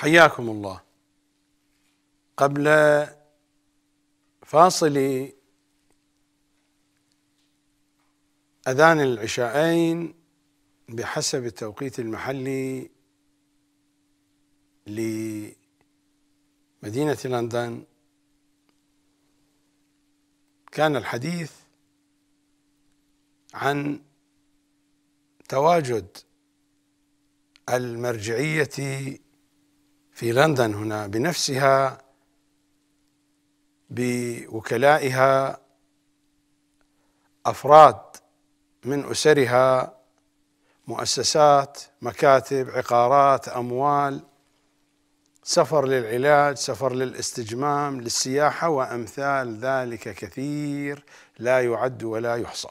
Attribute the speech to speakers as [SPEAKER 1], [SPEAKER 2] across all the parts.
[SPEAKER 1] حياكم الله قبل فاصل أذان العشاءين بحسب التوقيت المحلي لمدينة لندن كان الحديث عن تواجد المرجعية في لندن هنا بنفسها بوكلائها افراد من اسرها مؤسسات مكاتب عقارات اموال سفر للعلاج سفر للاستجمام للسياحه وامثال ذلك كثير لا يعد ولا يحصى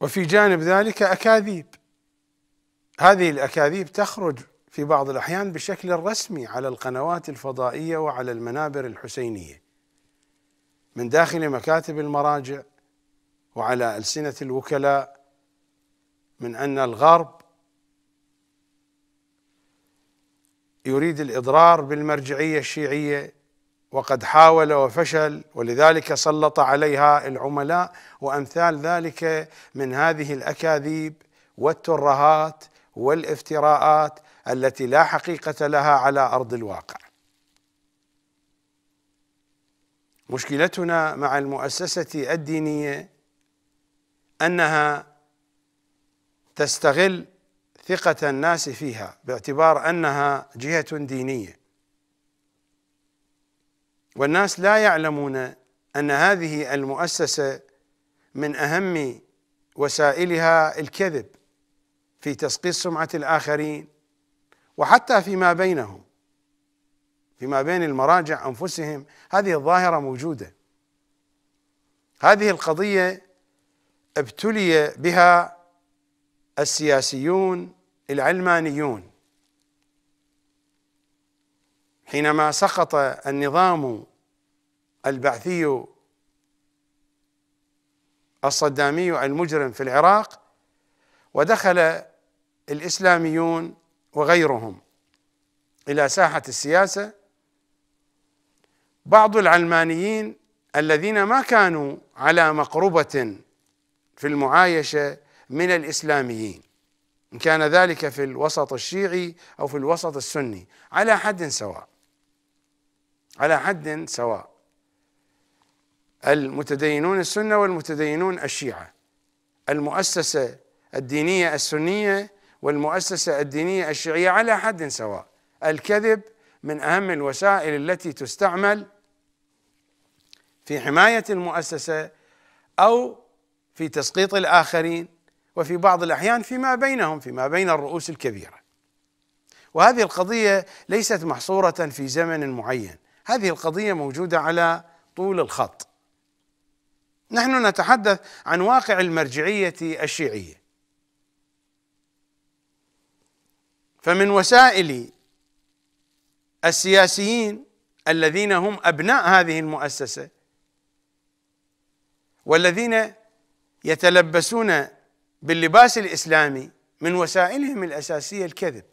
[SPEAKER 1] وفي جانب ذلك اكاذيب هذه الاكاذيب تخرج في بعض الاحيان بشكل رسمي على القنوات الفضائيه وعلى المنابر الحسينيه من داخل مكاتب المراجع وعلى السنه الوكلاء من ان الغرب يريد الاضرار بالمرجعيه الشيعيه وقد حاول وفشل ولذلك سلط عليها العملاء وامثال ذلك من هذه الاكاذيب والترهات والافتراءات التي لا حقيقه لها على ارض الواقع. مشكلتنا مع المؤسسه الدينيه انها تستغل ثقه الناس فيها باعتبار انها جهه دينيه. والناس لا يعلمون ان هذه المؤسسه من اهم وسائلها الكذب في تسقيط سمعة الآخرين وحتى فيما بينهم فيما بين المراجع أنفسهم هذه الظاهرة موجودة هذه القضية ابتلي بها السياسيون العلمانيون حينما سقط النظام البعثي الصدامي المجرم في العراق ودخل الاسلاميون وغيرهم الى ساحه السياسه بعض العلمانيين الذين ما كانوا على مقربه في المعايشه من الاسلاميين ان كان ذلك في الوسط الشيعي او في الوسط السني على حد سواء على حد سواء المتدينون السنه والمتدينون الشيعه المؤسسه الدينيه السنيه والمؤسسة الدينية الشيعية على حد سواء الكذب من أهم الوسائل التي تستعمل في حماية المؤسسة أو في تسقيط الآخرين وفي بعض الأحيان فيما بينهم فيما بين الرؤوس الكبيرة وهذه القضية ليست محصورة في زمن معين هذه القضية موجودة على طول الخط نحن نتحدث عن واقع المرجعية الشيعية فمن وسائل السياسيين الذين هم ابناء هذه المؤسسه والذين يتلبسون باللباس الاسلامي من وسائلهم الاساسيه الكذب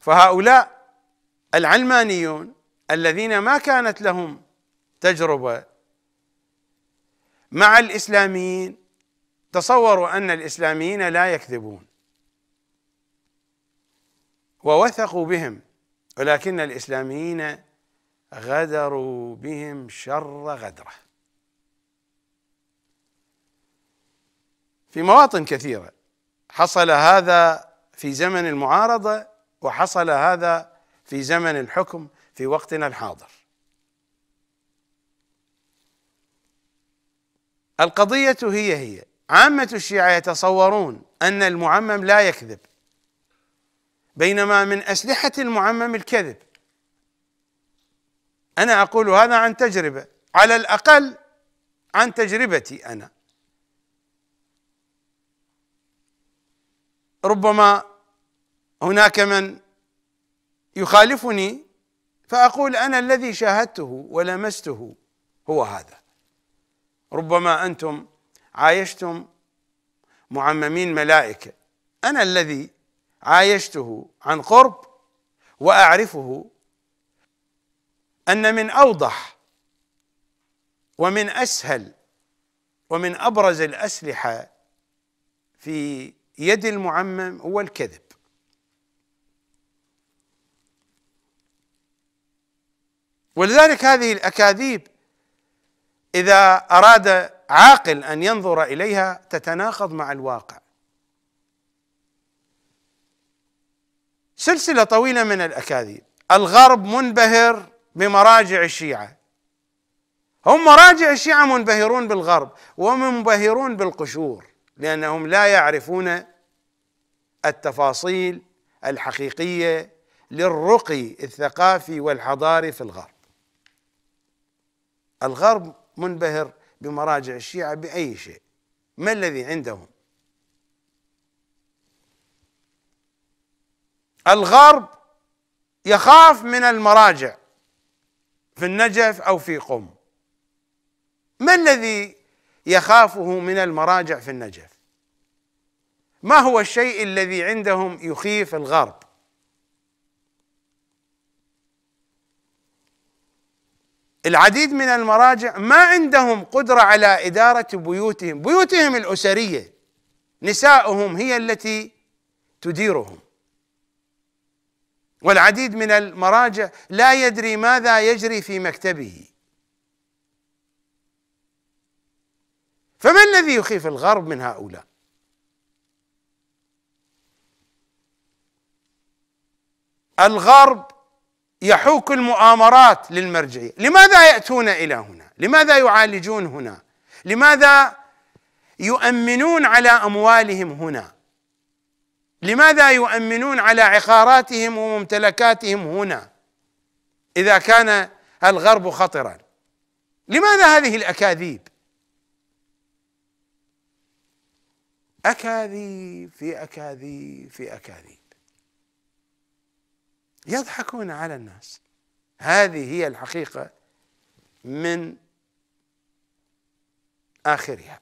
[SPEAKER 1] فهؤلاء العلمانيون الذين ما كانت لهم تجربه مع الاسلاميين تصوروا ان الاسلاميين لا يكذبون ووثقوا بهم ولكن الإسلاميين غدروا بهم شر غدرة في مواطن كثيرة حصل هذا في زمن المعارضة وحصل هذا في زمن الحكم في وقتنا الحاضر القضية هي هي عامة الشيعة يتصورون أن المعمم لا يكذب بينما من أسلحة المعمم الكذب أنا أقول هذا عن تجربة على الأقل عن تجربتي أنا ربما هناك من يخالفني فأقول أنا الذي شاهدته ولمسته هو هذا ربما أنتم عايشتم معممين ملائكة أنا الذي عايشته عن قرب واعرفه ان من اوضح ومن اسهل ومن ابرز الاسلحه في يد المعمم هو الكذب ولذلك هذه الاكاذيب اذا اراد عاقل ان ينظر اليها تتناقض مع الواقع سلسله طويله من الاكاذيب الغرب منبهر بمراجع الشيعه هم مراجع الشيعه منبهرون بالغرب ومنبهرون بالقشور لانهم لا يعرفون التفاصيل الحقيقيه للرقي الثقافي والحضاري في الغرب الغرب منبهر بمراجع الشيعه باي شيء ما الذي عندهم الغرب يخاف من المراجع في النجف او في قم ما الذي يخافه من المراجع في النجف ما هو الشيء الذي عندهم يخيف الغرب العديد من المراجع ما عندهم قدره على اداره بيوتهم بيوتهم الاسريه نساؤهم هي التي تديرهم والعديد من المراجع لا يدري ماذا يجري في مكتبه فما الذي يخيف الغرب من هؤلاء الغرب يحوك المؤامرات للمرجعيه لماذا ياتون الى هنا لماذا يعالجون هنا لماذا يؤمنون على اموالهم هنا لماذا يؤمنون على عقاراتهم وممتلكاتهم هنا اذا كان الغرب خطرا لماذا هذه الاكاذيب اكاذيب في اكاذيب في اكاذيب يضحكون على الناس هذه هي الحقيقه من اخرها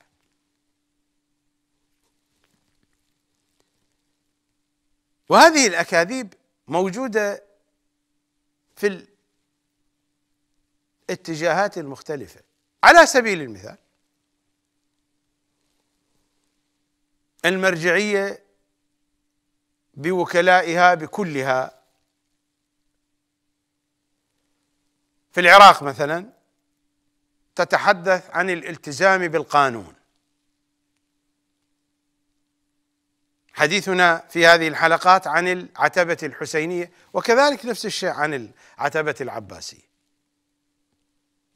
[SPEAKER 1] وهذه الاكاذيب موجوده في الاتجاهات المختلفه على سبيل المثال المرجعيه بوكلائها بكلها في العراق مثلا تتحدث عن الالتزام بالقانون حديثنا في هذه الحلقات عن العتبة الحسينية وكذلك نفس الشيء عن العتبة العباسية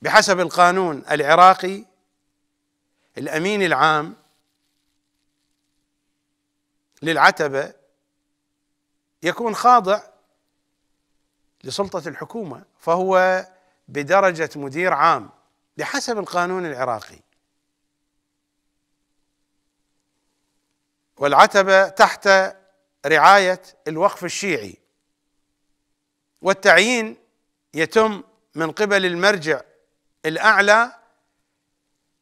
[SPEAKER 1] بحسب القانون العراقي الأمين العام للعتبة يكون خاضع لسلطة الحكومة فهو بدرجة مدير عام بحسب القانون العراقي والعتبة تحت رعاية الوقف الشيعي والتعيين يتم من قبل المرجع الأعلى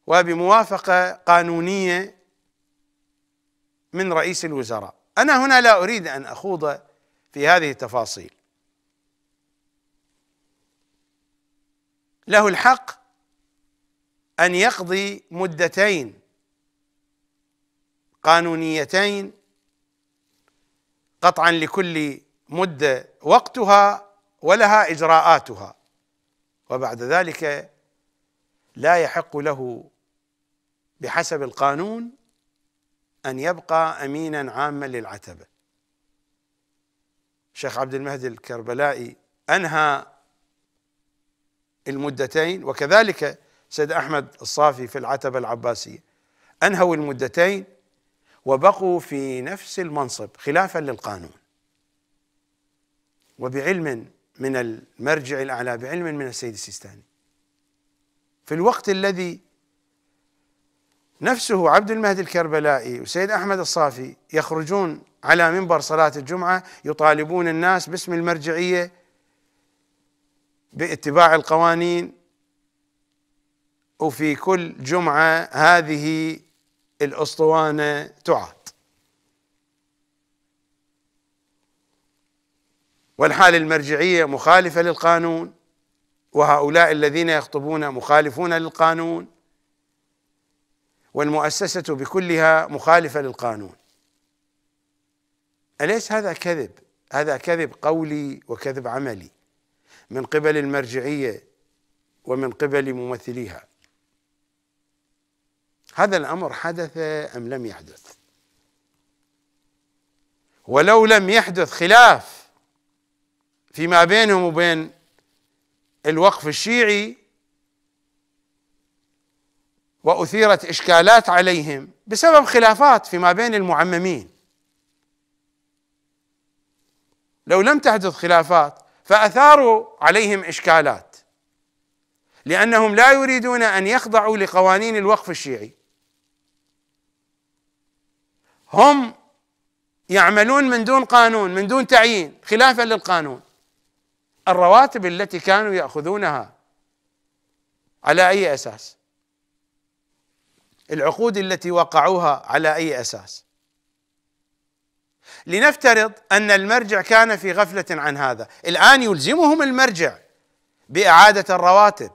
[SPEAKER 1] وبموافقة قانونية من رئيس الوزراء أنا هنا لا أريد أن أخوض في هذه التفاصيل له الحق أن يقضي مدتين قانونيتين قطعا لكل مده وقتها ولها اجراءاتها وبعد ذلك لا يحق له بحسب القانون ان يبقى امينا عاما للعتبه الشيخ عبد المهدي الكربلائي انهى المدتين وكذلك سيد احمد الصافي في العتبه العباسيه انهوا المدتين وبقوا في نفس المنصب خلافا للقانون وبعلم من المرجع الأعلى بعلم من السيد السيستاني في الوقت الذي نفسه عبد المهدي الكربلائي والسيد أحمد الصافي يخرجون على منبر صلاة الجمعة يطالبون الناس باسم المرجعية باتباع القوانين وفي كل جمعة هذه الأسطوانة تعاد والحال المرجعية مخالفة للقانون وهؤلاء الذين يخطبون مخالفون للقانون والمؤسسة بكلها مخالفة للقانون أليس هذا كذب هذا كذب قولي وكذب عملي من قبل المرجعية ومن قبل ممثليها هذا الأمر حدث أم لم يحدث ولو لم يحدث خلاف فيما بينهم وبين الوقف الشيعي وأثيرت إشكالات عليهم بسبب خلافات فيما بين المعممين لو لم تحدث خلافات فأثاروا عليهم إشكالات لأنهم لا يريدون أن يخضعوا لقوانين الوقف الشيعي هم يعملون من دون قانون من دون تعيين خلافا للقانون الرواتب التي كانوا ياخذونها على اي اساس؟ العقود التي وقعوها على اي اساس؟ لنفترض ان المرجع كان في غفله عن هذا، الان يلزمهم المرجع باعاده الرواتب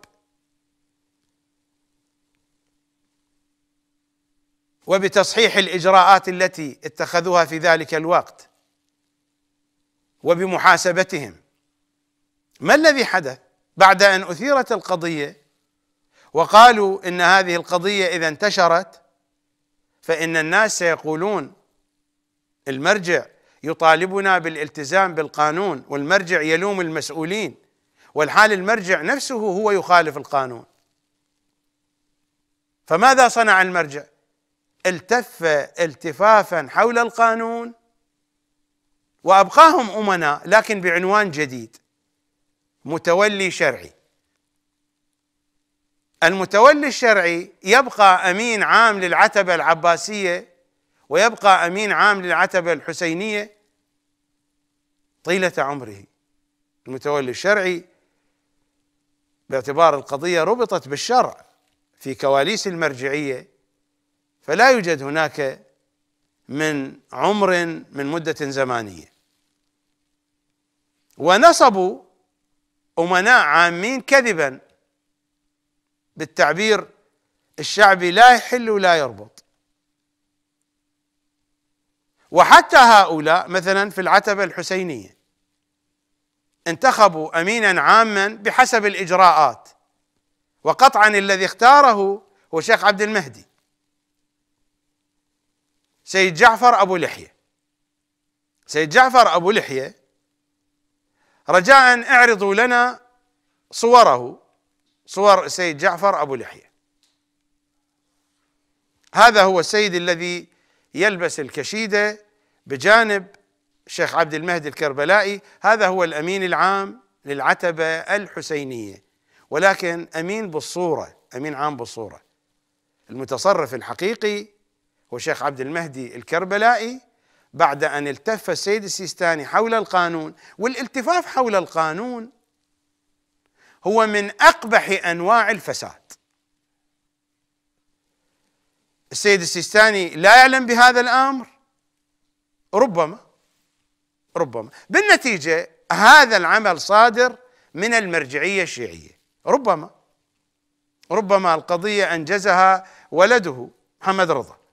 [SPEAKER 1] وبتصحيح الاجراءات التي اتخذوها في ذلك الوقت وبمحاسبتهم ما الذي حدث بعد ان اثيرت القضيه وقالوا ان هذه القضيه اذا انتشرت فان الناس سيقولون المرجع يطالبنا بالالتزام بالقانون والمرجع يلوم المسؤولين والحال المرجع نفسه هو يخالف القانون فماذا صنع المرجع التف التفافا حول القانون وابقاهم امناء لكن بعنوان جديد متولي شرعي المتولي الشرعي يبقى امين عام للعتبه العباسيه ويبقى امين عام للعتبه الحسينيه طيله عمره المتولي الشرعي باعتبار القضيه ربطت بالشرع في كواليس المرجعيه فلا يوجد هناك من عمر من مدة زمانية ونصبوا أمناء عامين كذبا بالتعبير الشعبي لا يحل ولا يربط وحتى هؤلاء مثلا في العتبة الحسينية انتخبوا أمينا عاما بحسب الإجراءات وقطعا الذي اختاره هو الشيخ عبد المهدي سيد جعفر أبو لحية سيد جعفر أبو لحية رجاء اعرضوا لنا صوره صور سيد جعفر أبو لحية هذا هو السيد الذي يلبس الكشيدة بجانب الشيخ عبد المهدي الكربلائي هذا هو الأمين العام للعتبة الحسينية ولكن أمين بالصورة أمين عام بالصورة المتصرف الحقيقي والشيخ عبد المهدي الكربلائي بعد أن التف السيد السيستاني حول القانون والالتفاف حول القانون هو من أقبح أنواع الفساد السيد السيستاني لا يعلم بهذا الأمر ربما ربما بالنتيجة هذا العمل صادر من المرجعية الشيعية ربما ربما القضية أنجزها ولده محمد رضا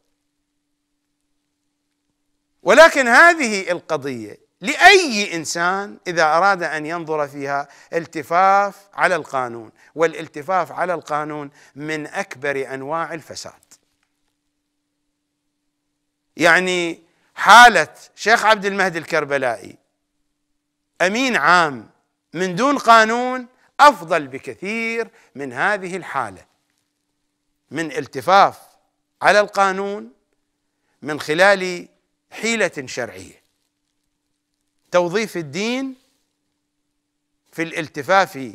[SPEAKER 1] ولكن هذه القضيه لاي انسان اذا اراد ان ينظر فيها التفاف على القانون والالتفاف على القانون من اكبر انواع الفساد يعني حاله شيخ عبد المهدي الكربلائي امين عام من دون قانون افضل بكثير من هذه الحاله من التفاف على القانون من خلال حيلة شرعية توظيف الدين في الالتفاف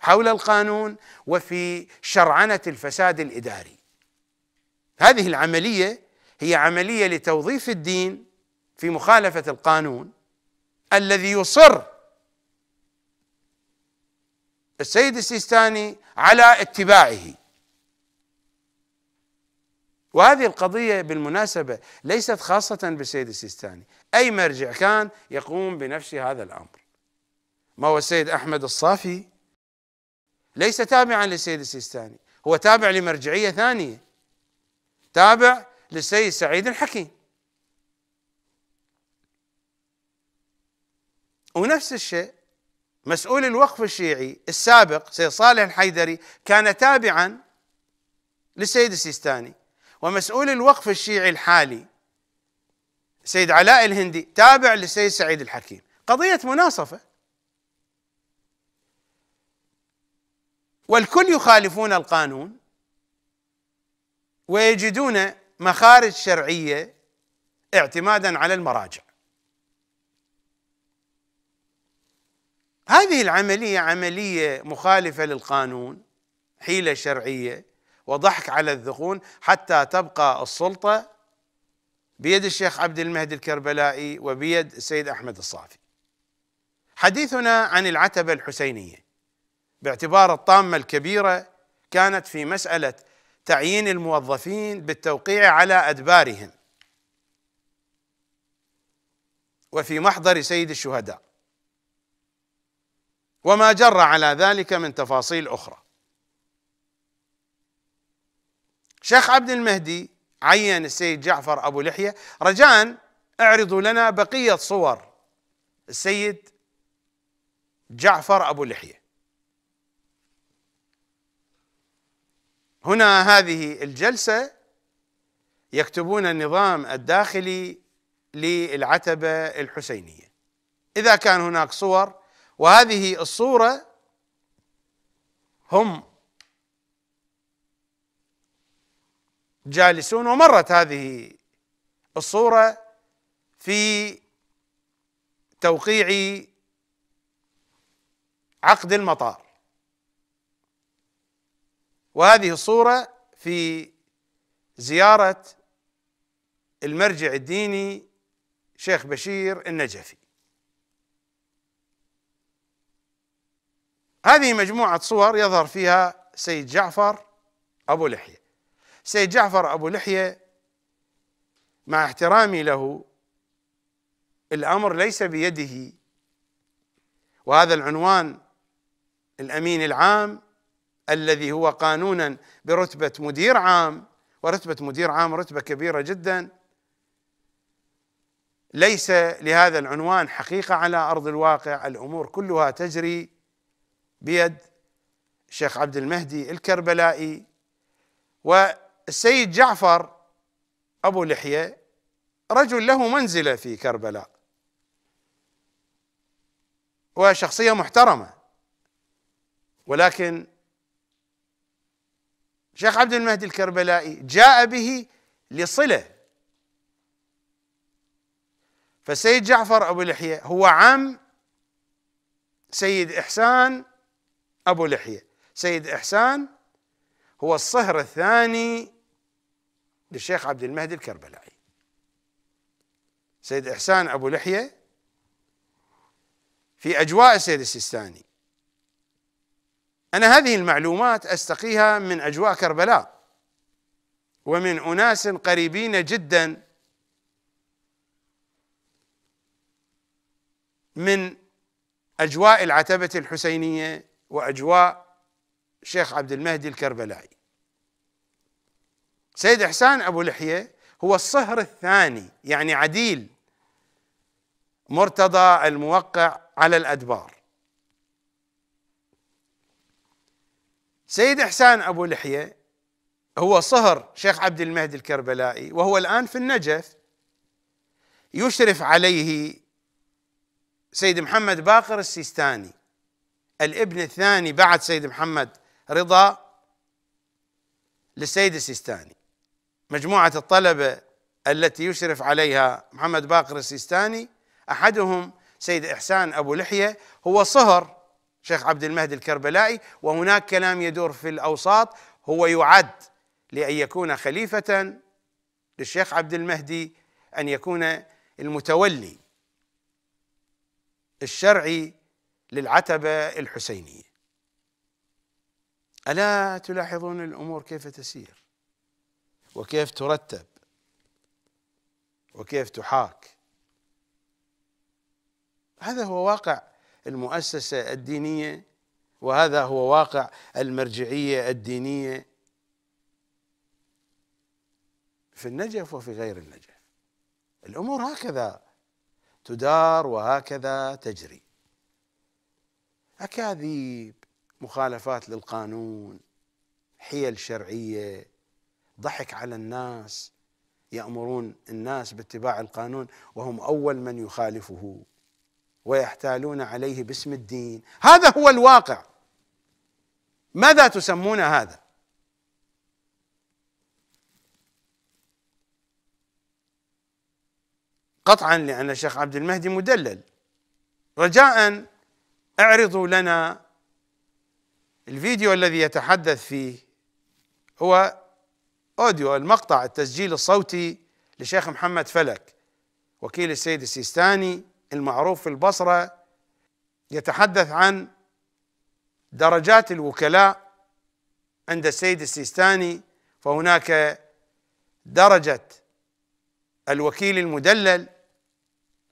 [SPEAKER 1] حول القانون وفي شرعنة الفساد الإداري هذه العملية هي عملية لتوظيف الدين في مخالفة القانون الذي يصر السيد السيستاني على اتباعه وهذه القضية بالمناسبة ليست خاصة بالسيد السيستاني أي مرجع كان يقوم بنفس هذا الأمر ما هو السيد أحمد الصافي ليس تابعا للسيد السيستاني هو تابع لمرجعية ثانية تابع للسيد سعيد الحكيم ونفس الشيء مسؤول الوقف الشيعي السابق سيد صالح الحيدري كان تابعا للسيد السيستاني ومسؤول الوقف الشيعي الحالي سيد علاء الهندي تابع للسيد سعيد الحكيم قضية مناصفة والكل يخالفون القانون ويجدون مخارج شرعية اعتمادا على المراجع هذه العملية عملية مخالفة للقانون حيلة شرعية وضحك على الذقون حتى تبقى السلطة بيد الشيخ عبد المهدي الكربلائي وبيد السيد أحمد الصافي حديثنا عن العتبة الحسينية باعتبار الطامة الكبيرة كانت في مسألة تعيين الموظفين بالتوقيع على أدبارهم وفي محضر سيد الشهداء وما جر على ذلك من تفاصيل أخرى شيخ عبد المهدي عين السيد جعفر أبو لحية رجاء اعرضوا لنا بقية صور السيد جعفر أبو لحية هنا هذه الجلسة يكتبون النظام الداخلي للعتبة الحسينية إذا كان هناك صور وهذه الصورة هم جالسون ومرت هذه الصوره في توقيع عقد المطار وهذه الصوره في زياره المرجع الديني شيخ بشير النجفي هذه مجموعه صور يظهر فيها سيد جعفر ابو لحيه سيد جعفر أبو لحية مع احترامي له الأمر ليس بيده وهذا العنوان الأمين العام الذي هو قانونا برتبة مدير عام ورتبة مدير عام رتبة كبيرة جدا ليس لهذا العنوان حقيقة على أرض الواقع الأمور كلها تجري بيد الشيخ عبد المهدي الكربلائي و السيد جعفر أبو لحية رجل له منزلة في كربلاء وشخصية محترمة ولكن شيخ عبد المهدي الكربلائي جاء به لصلة فالسيد جعفر أبو لحية هو عم سيد إحسان أبو لحية سيد إحسان هو الصهر الثاني للشيخ عبد المهدي الكربلائي سيد إحسان أبو لحية في أجواء السيد السيستاني أنا هذه المعلومات أستقيها من أجواء كربلاء ومن أناس قريبين جدا من أجواء العتبة الحسينية وأجواء شيخ عبد المهدي الكربلائي سيد إحسان أبو لحية هو الصهر الثاني يعني عديل مرتضى الموقع على الأدبار سيد إحسان أبو لحية هو صهر شيخ عبد المهدي الكربلائي وهو الآن في النجف يشرف عليه سيد محمد باقر السيستاني الابن الثاني بعد سيد محمد رضا للسيد السيستاني مجموعة الطلبة التي يشرف عليها محمد باقر السيستاني أحدهم سيد إحسان أبو لحية هو صهر شيخ عبد المهدي الكربلائي وهناك كلام يدور في الأوساط هو يعد لأن يكون خليفة للشيخ عبد المهدي أن يكون المتولي الشرعي للعتبة الحسينية ألا تلاحظون الأمور كيف تسير وكيف ترتب وكيف تحاك هذا هو واقع المؤسسة الدينية وهذا هو واقع المرجعية الدينية في النجف وفي غير النجف الأمور هكذا تدار وهكذا تجري أكاذيب مخالفات للقانون حيل شرعية ضحك على الناس يأمرون الناس باتباع القانون وهم أول من يخالفه ويحتالون عليه باسم الدين هذا هو الواقع ماذا تسمون هذا قطعا لأن الشيخ عبد المهدي مدلل رجاء اعرضوا لنا الفيديو الذي يتحدث فيه هو اوديو المقطع التسجيل الصوتي لشيخ محمد فلك وكيل السيد السيستاني المعروف في البصره يتحدث عن درجات الوكلاء عند السيد السيستاني فهناك درجه الوكيل المدلل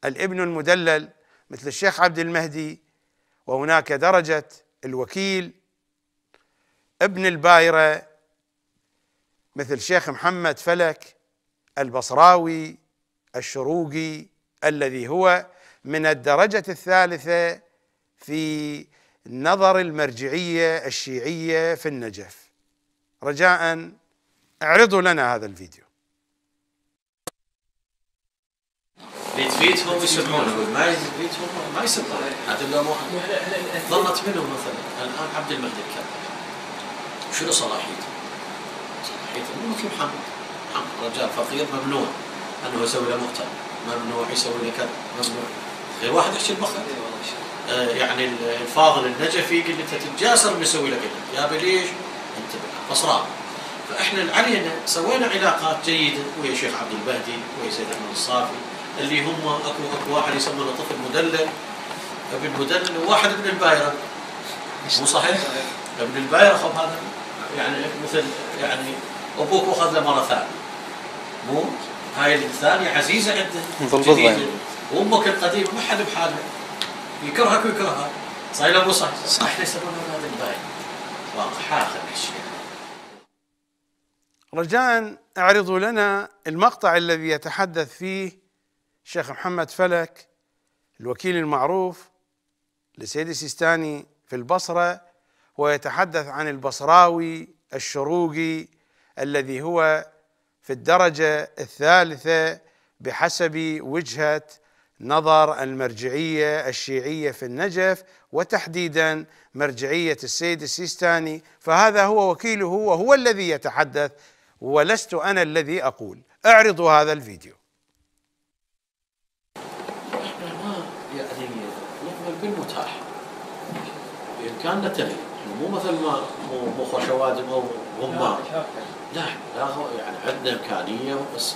[SPEAKER 1] الابن المدلل مثل الشيخ عبد المهدي وهناك درجه الوكيل ابن البايره مثل شيخ محمد فلك البصراوي الشروقي الذي هو من الدرجة الثالثة في نظر المرجعية الشيعية في النجف رجاء اعرضوا لنا هذا الفيديو
[SPEAKER 2] اللي تفيدهم يسمعونه ما يفيدهم ما يسمعون هذا اللي ظلت منهم مثلا الان عبد المهدي الكاظمي شنو صلاحيته؟ حيث مثل محمد محمد رجال فقير ممنوع انه يسوي له مؤتمر ممنوع يسوي له كذا ممنوع غير واحد يحكي البخل إيه، آه يعني الفاضل النجفي يقول انت تتجاسر بيسوي لك كذا يا ليش انت بصراحه فاحنا علينا سوينا علاقات جيده ويا شيخ عبد البهدي ويا سيد احمد الصافي اللي هم اكو اكو واحد يسمونه طفل مدلل ابن مدلل وواحد ابن البايره مو صحيح؟ ابن البايره خب هذا يعني مثل يعني وابوك اخذ له مره ثانيه مو هاي الثانيه عزيزه عنده جديده وامك القديمه ما حد بحاله يكرهك ويكرهها صاير له مو صح صح ليس هذا الباين واقع اخر الاشياء
[SPEAKER 1] رجاء اعرضوا لنا المقطع الذي يتحدث فيه شيخ محمد فلك الوكيل المعروف لسيد السيستاني في البصرة ويتحدث عن البصراوي الشروقي الذي هو في الدرجة الثالثة بحسب وجهة نظر المرجعية الشيعية في النجف وتحديدا مرجعية السيد السيستاني فهذا هو وكيله وهو الذي يتحدث ولست أنا الذي أقول اعرضوا هذا الفيديو
[SPEAKER 2] نحن ما يعني بالمتاح بإمكاننا تغيير مو مثل ما مو مو خوشوازم او غمار لا لا يعني عندنا امكانيه بس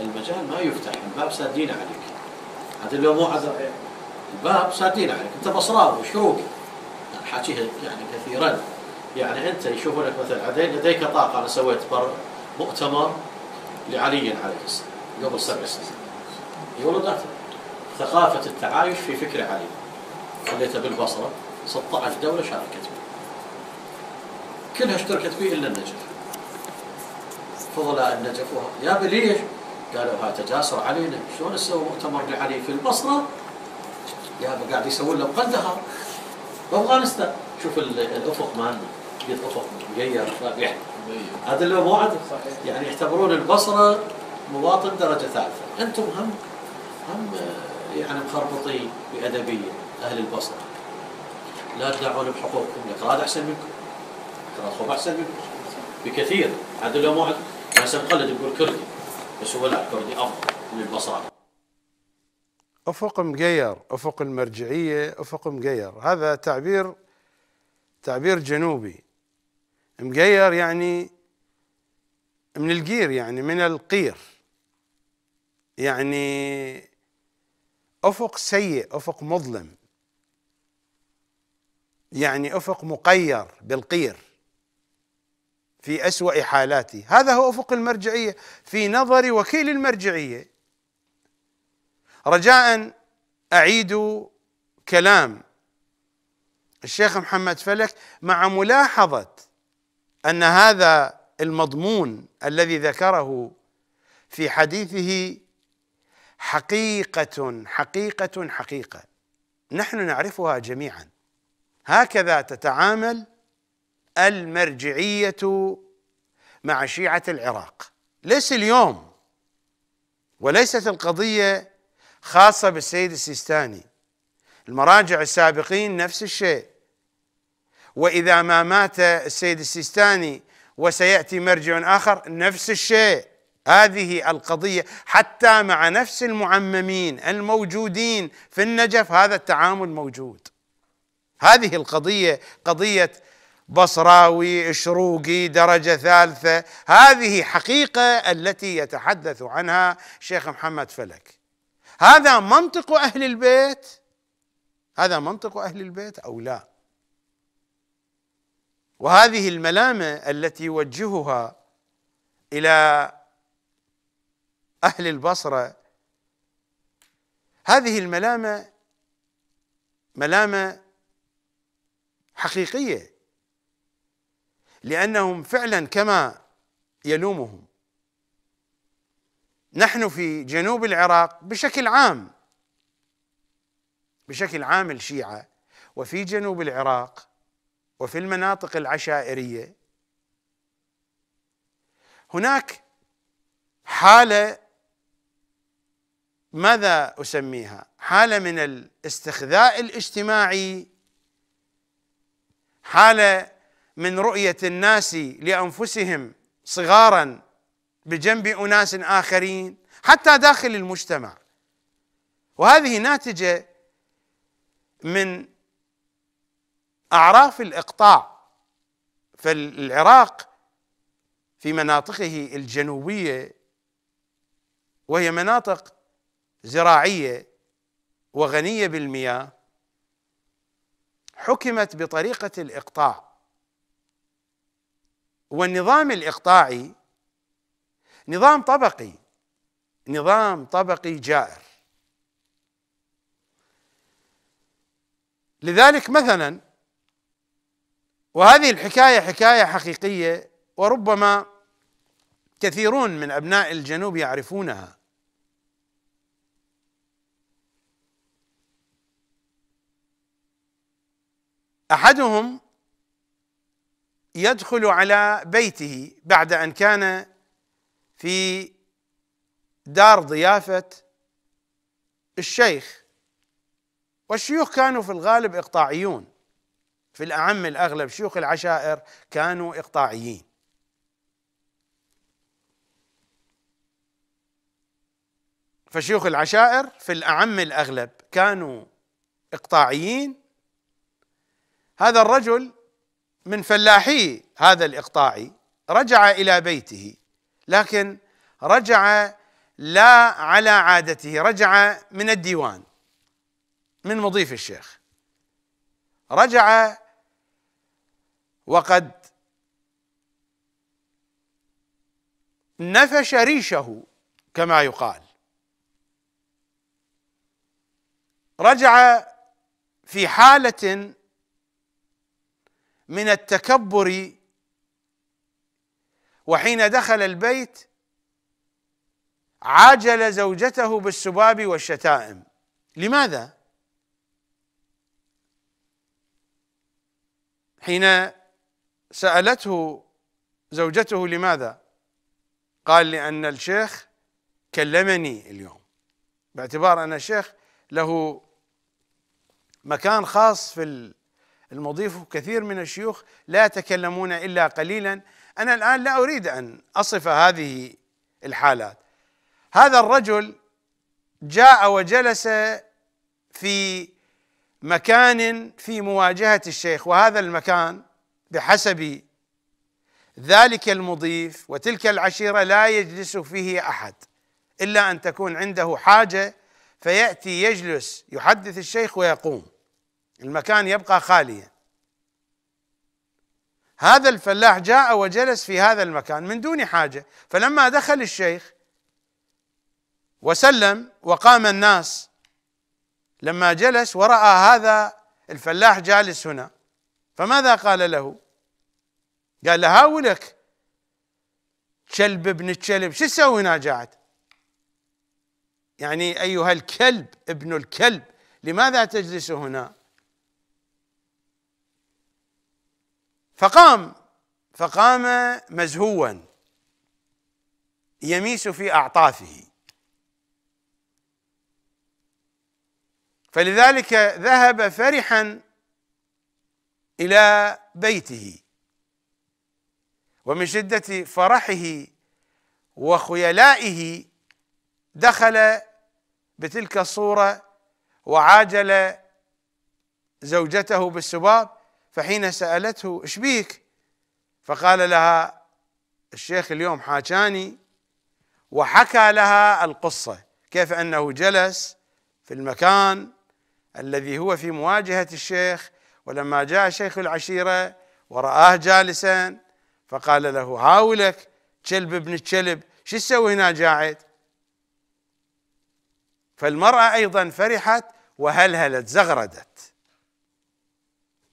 [SPEAKER 2] المجال ما يفتح الباب سادين عليك هذا اللي مو عذر الباب سادين عليك انت بصراوي شروقي حاكيها يعني كثيرا يعني انت يشوفونك مثلا عدين لديك طاقه انا سويت بر مؤتمر لعلي عليه السلام قبل سبع سنين يولد ثقافه التعايش في فكر علي خليته بالبصره 16 دوله شاركت كلها اشتركت فيه إلا النجف فضل النجف يا بليش قالوا ها تجاسر علينا شلون سووا مؤتمر لعلي في البصرة يا قاعد يسوون له قندهار بافغانستان شوف الافق مالنا قد افق مغير هذا اللي مو يعني يعتبرون البصره مواطن درجه ثالثه انتم هم هم يعني مخربطين بادبيه اهل البصره لا تدعون بحقوقكم راد احسن منكم ترانسفورم احسن منه بكثير عاد اليوم واحد مثلا مقلد يقول كردي بس هو لا كردي افضل من البصرات
[SPEAKER 1] افق مقير افق المرجعيه افق مقير هذا تعبير تعبير جنوبي مقير يعني من القير يعني من القير يعني افق سيء افق مظلم يعني افق مقير بالقير في أسوأ حالاته هذا هو أفق المرجعية في نظر وكيل المرجعية رجاء أعيد كلام الشيخ محمد فلك مع ملاحظة أن هذا المضمون الذي ذكره في حديثه حقيقة حقيقة حقيقة نحن نعرفها جميعا هكذا تتعامل المرجعية مع شيعة العراق ليس اليوم وليست القضية خاصة بالسيد السيستاني المراجع السابقين نفس الشيء وإذا ما مات السيد السيستاني وسيأتي مرجع آخر نفس الشيء هذه القضية حتى مع نفس المعممين الموجودين في النجف هذا التعامل موجود هذه القضية قضية بصراوي شروقي درجة ثالثة هذه حقيقة التي يتحدث عنها شيخ محمد فلك هذا منطق أهل البيت هذا منطق أهل البيت أو لا وهذه الملامة التي يوجهها إلى أهل البصرة هذه الملامة ملامة حقيقية لانهم فعلا كما يلومهم نحن في جنوب العراق بشكل عام بشكل عام الشيعه وفي جنوب العراق وفي المناطق العشائريه هناك حاله ماذا اسميها؟ حاله من الاستخذاء الاجتماعي حاله من رؤيه الناس لانفسهم صغارا بجنب اناس اخرين حتى داخل المجتمع وهذه ناتجه من اعراف الاقطاع فالعراق في مناطقه الجنوبيه وهي مناطق زراعيه وغنيه بالمياه حكمت بطريقه الاقطاع والنظام الإقطاعي نظام طبقي نظام طبقي جائر لذلك مثلا وهذه الحكايه حكايه حقيقيه وربما كثيرون من ابناء الجنوب يعرفونها احدهم يدخل على بيته بعد ان كان في دار ضيافه الشيخ والشيوخ كانوا في الغالب اقطاعيون في الاعم الاغلب شيوخ العشائر كانوا اقطاعيين فشيوخ العشائر في الاعم الاغلب كانوا اقطاعيين هذا الرجل من فلاحي هذا الاقطاعي رجع إلى بيته لكن رجع لا على عادته رجع من الديوان من مضيف الشيخ رجع وقد نفش ريشه كما يقال رجع في حاله من التكبر وحين دخل البيت عاجل زوجته بالسباب والشتائم لماذا حين سالته زوجته لماذا قال لان الشيخ كلمني اليوم باعتبار ان الشيخ له مكان خاص في المضيف كثير من الشيوخ لا يتكلمون الا قليلا انا الان لا اريد ان اصف هذه الحالات هذا الرجل جاء وجلس في مكان في مواجهه الشيخ وهذا المكان بحسب ذلك المضيف وتلك العشيره لا يجلس فيه احد الا ان تكون عنده حاجه فياتي يجلس يحدث الشيخ ويقوم المكان يبقى خاليا هذا الفلاح جاء وجلس في هذا المكان من دون حاجه فلما دخل الشيخ وسلم وقام الناس لما جلس وراى هذا الفلاح جالس هنا فماذا قال له؟ قال له هاولك كلب ابن الكلب شو تسوي هنا جاعت؟ يعني ايها الكلب ابن الكلب لماذا تجلس هنا؟ فقام فقام مزهوا يميس في اعطافه فلذلك ذهب فرحا الى بيته ومن شده فرحه وخيلائه دخل بتلك الصوره وعاجل زوجته بالسباب فحين سألته ايش بيك فقال لها الشيخ اليوم حاجاني وحكى لها القصة كيف أنه جلس في المكان الذي هو في مواجهة الشيخ ولما جاء شيخ العشيرة ورآه جالسا فقال له هاولك كلب ابن الكلب شو تسوي هنا جاعد فالمرأة أيضا فرحت وهلهلت زغردت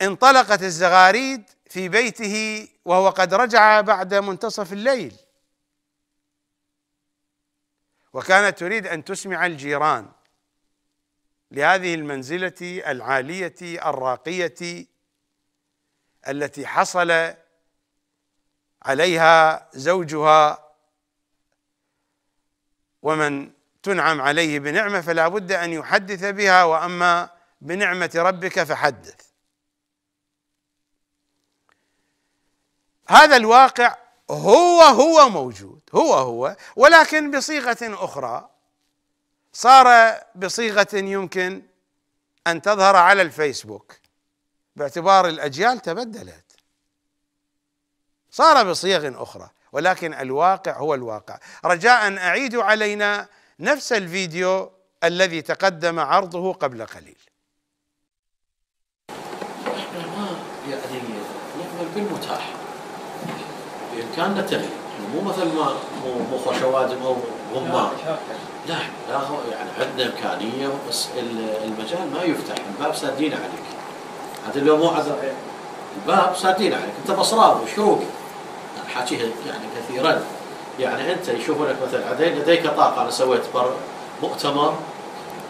[SPEAKER 1] انطلقت الزغاريد في بيته وهو قد رجع بعد منتصف الليل وكانت تريد ان تسمع الجيران لهذه المنزله العاليه الراقيه التي حصل عليها زوجها ومن تنعم عليه بنعمه فلا بد ان يحدث بها واما بنعمه ربك فحدث هذا الواقع هو هو موجود هو هو ولكن بصيغه اخرى صار بصيغه يمكن ان تظهر على الفيسبوك باعتبار الاجيال تبدلت صار بصيغ اخرى ولكن الواقع هو الواقع رجاء اعيدوا علينا نفس الفيديو الذي تقدم عرضه قبل قليل
[SPEAKER 2] كان نتغي يعني مو مثل ما مو مو خواتم او غمار لا لا يعني عندنا امكانيه بس المجال ما يفتح الباب سادين عليك هذا اليوم مو عذر الباب سادين عليك انت بصراوي شروقي حاكيها يعني كثيرا يعني انت يشوفونك مثلا لديك طاقه انا سويت مؤتمر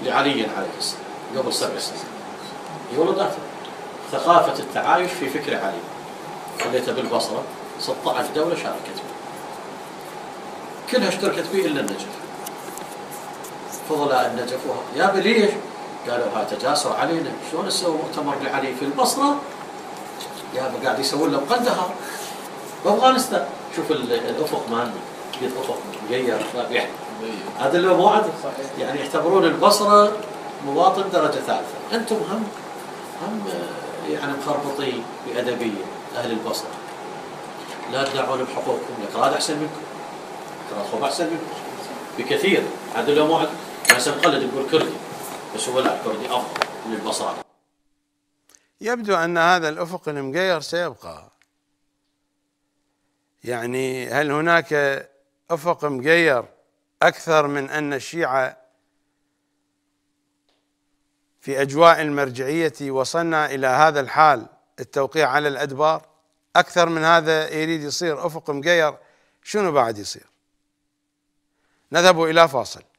[SPEAKER 2] لعلي عليه السلام قبل سبع سنين يقولوا ثقافه التعايش في فكر علي خليته بالبصره 16 دولة شاركت فيه كلها اشتركت فيه إلا النجف فضل النجف يا ليش؟ قالوا هذا تجاسر علينا شلون نسوي مؤتمر لعلي في البصرة يا قاعد يسوون له بقندهار بافغانستان شوف الافق مالنا قد افق مغير طيب، هذا اللي مو عدل يعني يعتبرون البصره مواطن درجه ثالثه انتم هم هم يعني مخربطين بادبيه اهل البصره لا تدعون بحقوقكم الاكراد احسن منكم اكراد خوف احسن منكم بكثير عاد لو واحد ناس مقلد يقول كردي بس هو لا كردي افضل من البصري
[SPEAKER 1] يبدو ان هذا الافق المقير سيبقى يعني هل هناك افق مقير اكثر من ان الشيعه في اجواء المرجعيه وصلنا الى هذا الحال التوقيع على الادبار اكثر من هذا يريد يصير افق مقير شنو بعد يصير نذهب الى فاصل